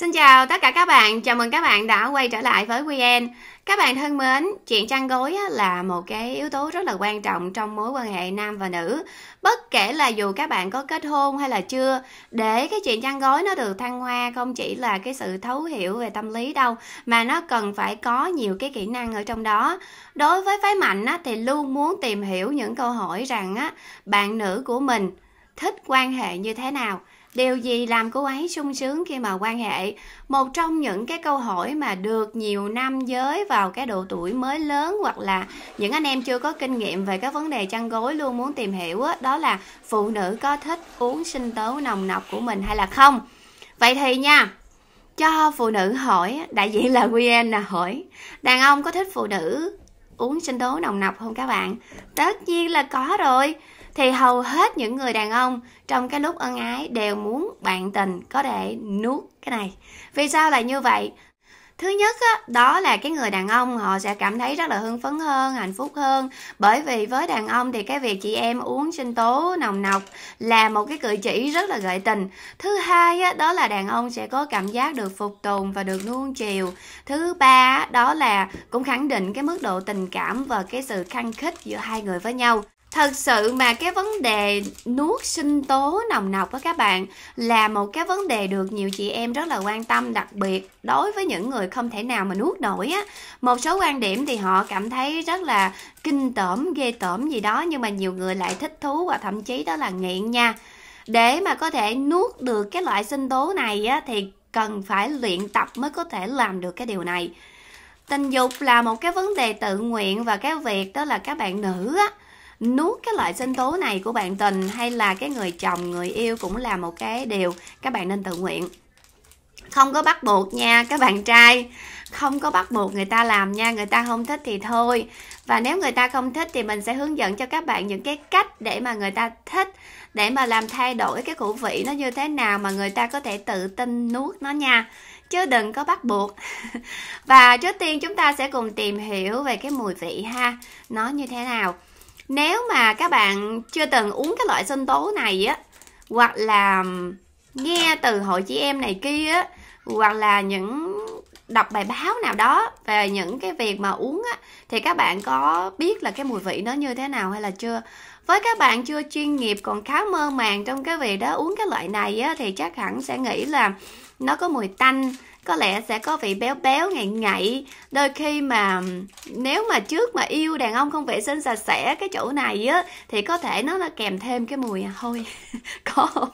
Xin chào tất cả các bạn, chào mừng các bạn đã quay trở lại với QN. Các bạn thân mến, chuyện chăn gối là một cái yếu tố rất là quan trọng trong mối quan hệ nam và nữ. Bất kể là dù các bạn có kết hôn hay là chưa, để cái chuyện chăn gối nó được thăng hoa không chỉ là cái sự thấu hiểu về tâm lý đâu, mà nó cần phải có nhiều cái kỹ năng ở trong đó. Đối với phái mạnh thì luôn muốn tìm hiểu những câu hỏi rằng bạn nữ của mình thích quan hệ như thế nào điều gì làm cô ấy sung sướng khi mà quan hệ một trong những cái câu hỏi mà được nhiều nam giới vào cái độ tuổi mới lớn hoặc là những anh em chưa có kinh nghiệm về các vấn đề chăn gối luôn muốn tìm hiểu đó, là phụ nữ có thích uống sinh tố nồng nọc của mình hay là không vậy thì nha cho phụ nữ hỏi đại diện là nguyên là hỏi đàn ông có thích phụ nữ uống sinh tố nồng nọc không các bạn tất nhiên là có rồi thì hầu hết những người đàn ông trong cái lúc ân ái đều muốn bạn tình có thể nuốt cái này vì sao lại như vậy thứ nhất á, đó là cái người đàn ông họ sẽ cảm thấy rất là hưng phấn hơn hạnh phúc hơn bởi vì với đàn ông thì cái việc chị em uống sinh tố nồng nọc là một cái cử chỉ rất là gợi tình thứ hai á, đó là đàn ông sẽ có cảm giác được phục tùng và được nuông chiều thứ ba đó là cũng khẳng định cái mức độ tình cảm và cái sự khăng khít giữa hai người với nhau thật sự mà cái vấn đề nuốt sinh tố nồng nọc đó các bạn là một cái vấn đề được nhiều chị em rất là quan tâm đặc biệt đối với những người không thể nào mà nuốt nổi á một số quan điểm thì họ cảm thấy rất là kinh tởm ghê tởm gì đó nhưng mà nhiều người lại thích thú và thậm chí đó là nghiện nha để mà có thể nuốt được cái loại sinh tố này á thì cần phải luyện tập mới có thể làm được cái điều này tình dục là một cái vấn đề tự nguyện và cái việc đó là các bạn nữ á nuốt cái loại sinh tố này của bạn tình hay là cái người chồng người yêu cũng là một cái điều các bạn nên tự nguyện không có bắt buộc nha các bạn trai không có bắt buộc người ta làm nha người ta không thích thì thôi và nếu người ta không thích thì mình sẽ hướng dẫn cho các bạn những cái cách để mà người ta thích để mà làm thay đổi cái khẩu vị nó như thế nào mà người ta có thể tự tin nuốt nó nha chứ đừng có bắt buộc và trước tiên chúng ta sẽ cùng tìm hiểu về cái mùi vị ha nó như thế nào nếu mà các bạn chưa từng uống cái loại sinh tố này á hoặc là nghe từ hội chị em này kia á hoặc là những đọc bài báo nào đó về những cái việc mà uống á thì các bạn có biết là cái mùi vị nó như thế nào hay là chưa với các bạn chưa chuyên nghiệp còn khá mơ màng trong cái việc đó uống cái loại này á thì chắc hẳn sẽ nghĩ là nó có mùi tanh có lẽ sẽ có vị béo béo ngậy ngậy đôi khi mà nếu mà trước mà yêu đàn ông không vệ sinh sạch sẽ cái chỗ này á thì có thể nó là kèm thêm cái mùi à, hôi có không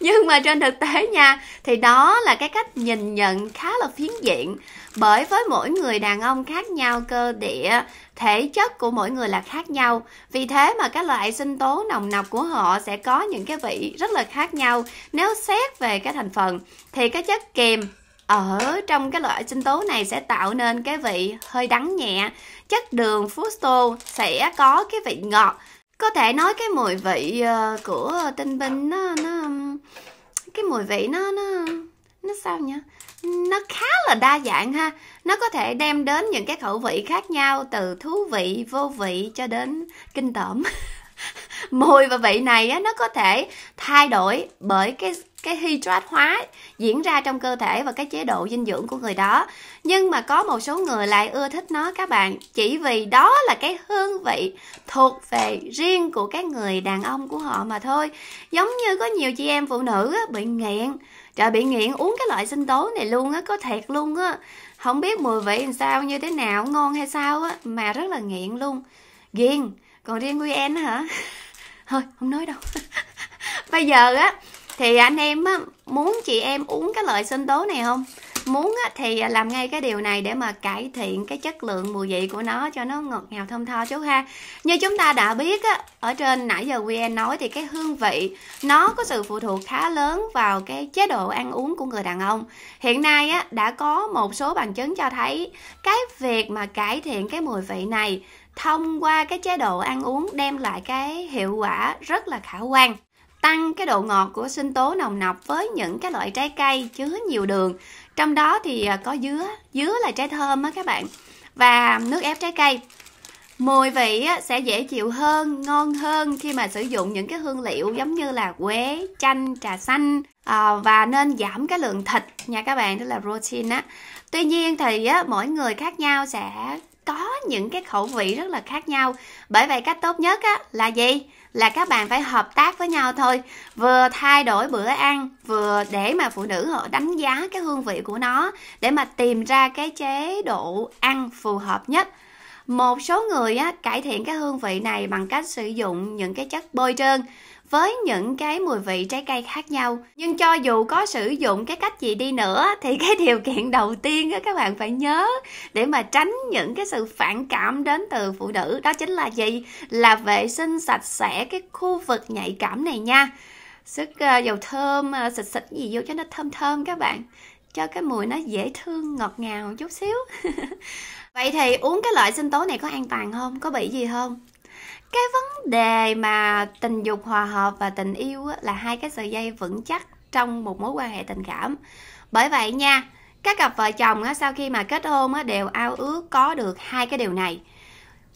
nhưng mà trên thực tế nha thì đó là cái cách nhìn nhận khá là phiến diện bởi với mỗi người đàn ông khác nhau cơ địa thể chất của mỗi người là khác nhau vì thế mà các loại sinh tố nồng nặc của họ sẽ có những cái vị rất là khác nhau nếu xét về cái thành phần thì cái chất kiềm ở trong cái loại sinh tố này sẽ tạo nên cái vị hơi đắng nhẹ chất đường fructose sẽ có cái vị ngọt có thể nói cái mùi vị ờ, của tinh binh nó nó cái mùi vị nó nó nó sao nhỉ nó khá là đa dạng ha nó có thể đem đến những cái khẩu vị khác nhau từ thú vị vô vị cho đến kinh tởm mùi và vị này á, nó có thể thay đổi bởi cái cái hydrat hóa diễn ra trong cơ thể và cái chế độ dinh dưỡng của người đó nhưng mà có một số người lại ưa thích nó các bạn chỉ vì đó là cái hương vị thuộc về riêng của các người đàn ông của họ mà thôi giống như có nhiều chị em phụ nữ á, bị nghiện trời bị nghiện uống cái loại sinh tố này luôn á có thiệt luôn á không biết mùi vị làm sao như thế nào ngon hay sao á mà rất là nghiện luôn ghiền còn riêng nguyên hả thôi không nói đâu bây giờ á thì anh em á muốn chị em uống cái loại sinh tố này không muốn thì à, làm ngay cái điều này để mà cải thiện cái chất lượng mùi vị của nó cho nó ngọt ngào thơm tho chú ha như chúng ta đã biết á, ở trên nãy giờ quen nói thì cái hương vị nó có sự phụ thuộc khá lớn vào cái chế độ ăn uống của người đàn ông hiện nay á, đã có một số bằng chứng cho thấy cái việc mà cải thiện cái mùi vị này thông qua cái chế độ ăn uống đem lại cái hiệu quả rất là khả quan tăng cái độ ngọt của sinh tố nồng nọc với những cái loại trái cây chứa nhiều đường trong đó thì à, có dứa dứa là trái thơm á các bạn và nước ép trái cây mùi vị sẽ dễ chịu hơn ngon hơn khi mà sử dụng những cái hương liệu giống như là quế chanh trà xanh à, và nên giảm cái lượng thịt nha các bạn tức là protein á tuy nhiên thì mỗi người khác nhau sẽ có những cái khẩu vị rất là khác nhau bởi vậy cách tốt nhất á, là gì là các bạn phải hợp tác với nhau thôi vừa thay đổi bữa ăn vừa để mà phụ nữ họ đánh giá cái hương vị của nó để mà tìm ra cái chế độ ăn phù hợp nhất một số người á, cải thiện cái hương vị này bằng cách sử dụng những cái chất bôi trơn với những cái mùi vị trái cây khác nhau nhưng cho dù có sử dụng cái cách gì đi nữa thì cái điều kiện đầu tiên đó các bạn phải nhớ để mà tránh những cái sự phản cảm đến từ phụ nữ đó chính là gì là vệ sinh sạch sẽ cái khu vực nhạy cảm này nha sức ờ, dầu thơm ờ, xịt xịt gì vô cho nó thơm thơm các bạn cho cái mùi nó dễ thương ngọt ngào chút xíu vậy thì uống cái loại sinh tố này có an toàn không có bị gì không cái vấn đề mà tình dục hòa hợp và tình yêu là hai cái sợi dây vững chắc trong một mối quan hệ tình cảm bởi vậy nha các cặp vợ chồng sau khi mà kết hôn đều ao ước có được hai cái điều này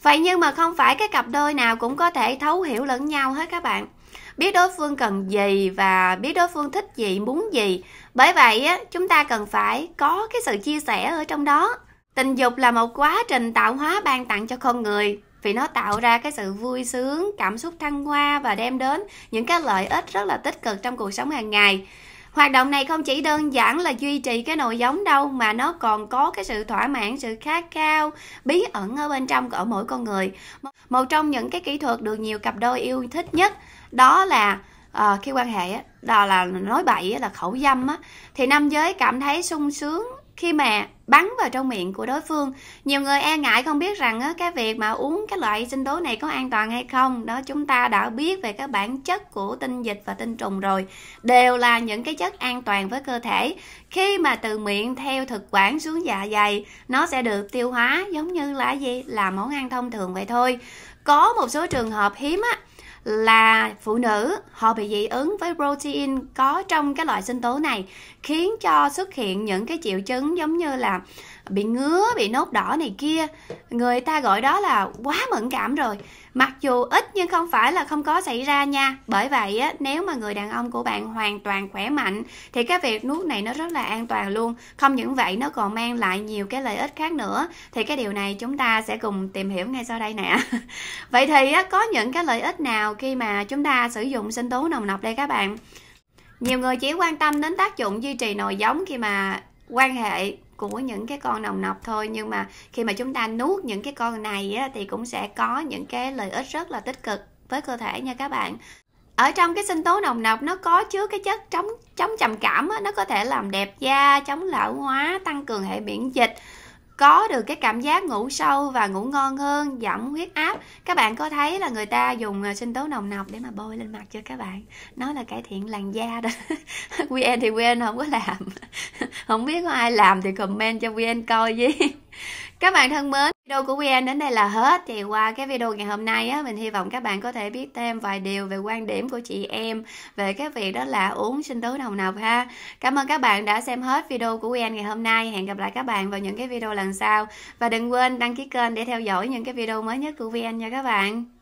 vậy nhưng mà không phải cái cặp đôi nào cũng có thể thấu hiểu lẫn nhau hết các bạn biết đối phương cần gì và biết đối phương thích gì muốn gì bởi vậy á chúng ta cần phải có cái sự chia sẻ ở trong đó tình dục là một quá trình tạo hóa ban tặng cho con người vì nó tạo ra cái sự vui sướng cảm xúc thăng hoa và đem đến những cái lợi ích rất là tích cực trong cuộc sống hàng ngày hoạt động này không chỉ đơn giản là duy trì cái nội giống đâu mà nó còn có cái sự thỏa mãn sự khát khao bí ẩn ở bên trong ở mỗi con người một trong những cái kỹ thuật được nhiều cặp đôi yêu thích nhất đó là à, ờ, khi quan hệ đó là nói bậy là khẩu dâm á thì nam giới cảm thấy sung sướng khi mà bắn vào trong miệng của đối phương nhiều người e ngại không biết rằng cái việc mà uống cái loại sinh tố này có an toàn hay không đó chúng ta đã biết về cái bản chất của tinh dịch và tinh trùng rồi đều là những cái chất an toàn với cơ thể khi mà từ miệng theo thực quản xuống dạ dày nó sẽ được tiêu hóa giống như là gì là món ăn thông thường vậy thôi có một số trường hợp hiếm á là phụ nữ họ bị dị ứng với protein có trong cái loại sinh tố này khiến cho xuất hiện những cái triệu chứng giống như là bị ngứa bị nốt đỏ này kia người ta gọi đó là quá mẫn cảm rồi mặc dù ít nhưng không phải là không có xảy ra nha bởi vậy á, nếu mà người đàn ông của bạn hoàn toàn khỏe mạnh thì cái việc nuốt này nó rất là an toàn luôn không những vậy nó còn mang lại nhiều cái lợi ích khác nữa thì cái điều này chúng ta sẽ cùng tìm hiểu ngay sau đây nè vậy thì á, có những cái lợi ích nào khi mà chúng ta sử dụng sinh tố nồng nọc đây các bạn nhiều người chỉ quan tâm đến tác dụng duy trì nồi giống khi mà quan hệ của những cái con nồng nọc thôi nhưng mà khi mà chúng ta nuốt những cái con này á, thì cũng sẽ có những cái lợi ích rất là tích cực với cơ thể nha các bạn ở trong cái sinh tố nồng nọc nó có chứa cái chất chống chống trầm cảm á, nó có thể làm đẹp da chống lão hóa tăng cường hệ miễn dịch có được cái cảm giác ngủ sâu và ngủ ngon hơn giảm huyết áp các bạn có thấy là người ta dùng à, sinh tố nồng nọc để mà bôi lên mặt cho các bạn nó là cải thiện làn da đó vn thì vn không có làm không biết có ai làm thì comment cho vn coi với các bạn thân mến Video của Quy đến đây là hết thì qua cái video ngày hôm nay á mình hy vọng các bạn có thể biết thêm vài điều về quan điểm của chị em về cái việc đó là uống sinh tố đồng nọc ha. Cảm ơn các bạn đã xem hết video của Quy ngày hôm nay. Hẹn gặp lại các bạn vào những cái video lần sau và đừng quên đăng ký kênh để theo dõi những cái video mới nhất của Quy nha các bạn.